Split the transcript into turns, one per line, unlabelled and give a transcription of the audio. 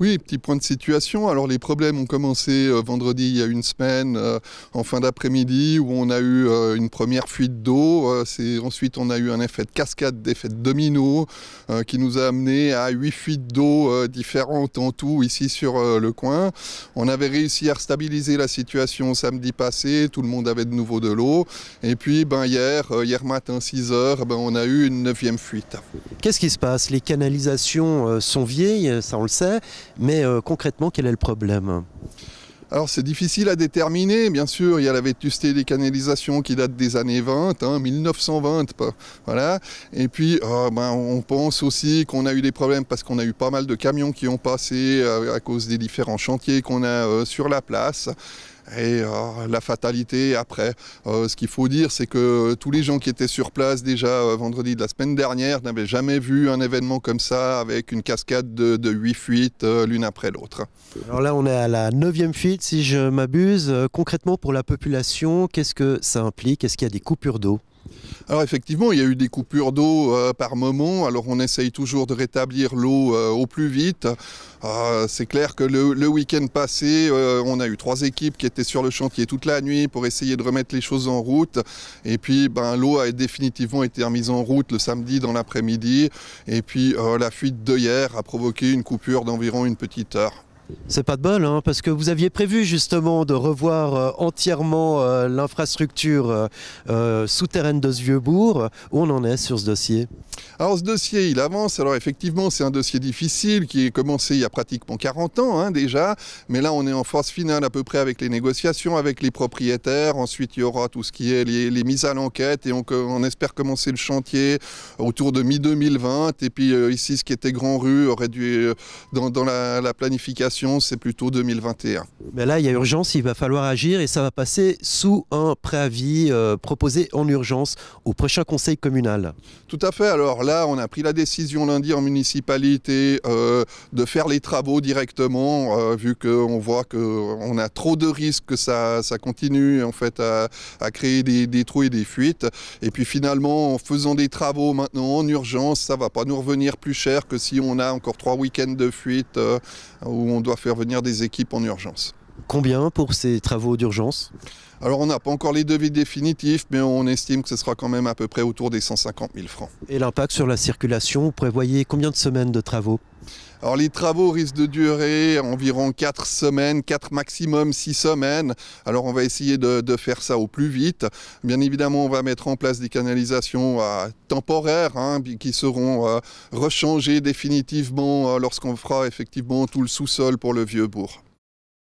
Oui, petit point de situation. Alors les problèmes ont commencé euh, vendredi il y a une semaine, euh, en fin d'après-midi, où on a eu euh, une première fuite d'eau. ensuite on a eu un effet de cascade, d'effet de domino, qui nous a amené à huit fuites d'eau différentes en tout ici sur le coin. On avait réussi à stabiliser la situation samedi passé, tout le monde avait de nouveau de l'eau. Et puis ben, hier, hier matin 6h, ben, on a eu une neuvième fuite.
Qu'est-ce qui se passe Les canalisations sont vieilles, ça on le sait. Mais euh, concrètement, quel est le problème alors c'est difficile à déterminer, bien
sûr, il y a la vétusté des canalisations qui datent des années 20, 1920, hein, voilà. Et puis ah, ben, on pense aussi qu'on a eu des problèmes parce qu'on a eu pas mal de camions qui ont passé euh, à cause des différents chantiers qu'on a euh, sur la place. Et euh, la fatalité, après, euh, ce qu'il faut dire, c'est que euh, tous les gens qui étaient sur place déjà vendredi de la semaine dernière n'avaient jamais vu un événement comme ça, avec une cascade de, huit fuites l'une après l'autre.
Alors là, on est à la neuvième fuite, si je m'abuse. Concrètement, pour la population, qu'est-ce que ça implique Est-ce qu'il y a des coupures d'eau alors effectivement, il y a eu des
coupures d'eau euh, par moment. Alors on essaye toujours de rétablir l'eau euh, au plus vite. Ah, c'est clair que le, week-end passé, euh, on a eu trois équipes qui étaient sur le chantier toute la nuit pour essayer de remettre les choses en route. Et puis ben, l'eau a définitivement été remise en route le samedi dans l'après-midi. Et puis la fuite de hier a provoqué une coupure d'environ
une petite heure. C'est pas de bol, hein, parce que vous aviez prévu justement de revoir euh, entièrement euh, l'infrastructure euh, souterraine de ce vieux bourg. Où on en est sur ce dossier
Alors ce dossier, il avance. Alors effectivement, c'est un dossier difficile qui est commencé il y a pratiquement 40 ans hein, déjà. Mais là, on est en phase finale à peu près avec les négociations, avec les propriétaires. Ensuite, il y aura tout ce qui est les, mises à l'enquête et on, espère commencer le chantier autour de mi-2020. Et puis ici, ce qui était Grand Rue aurait dû, dans, la planification, c'est plutôt 2021.
Mais ben là, il y a urgence, il va falloir agir et ça va passer sous un préavis euh, proposé en urgence au prochain conseil communal.
Tout à fait. Alors là, on a pris la décision lundi en municipalité euh, de faire les travaux directement, euh, vu qu'on voit qu'on a trop de risques que ça, ça continue en fait à, créer des, trous et des fuites. Et puis finalement, en faisant des travaux maintenant en urgence, ça va pas nous revenir plus cher que si on a encore trois week-ends de fuite où on doit faire venir des équipes en urgence.
Combien pour ces travaux d'urgence
alors on n'a pas encore les devis définitifs, mais on estime que ce sera quand même à peu près autour des 150 000
francs. Et l'impact sur la circulation, vous prévoyez combien de semaines de travaux
alors les travaux risquent de durer environ 4 semaines, 4 maximum 6 semaines. Alors on va essayer de, faire ça au plus vite. Bien évidemment, on va mettre en place des canalisations euh, temporaires hein, qui seront euh, rechangées définitivement euh, lorsqu'on fera effectivement tout le sous-sol pour le vieux bourg.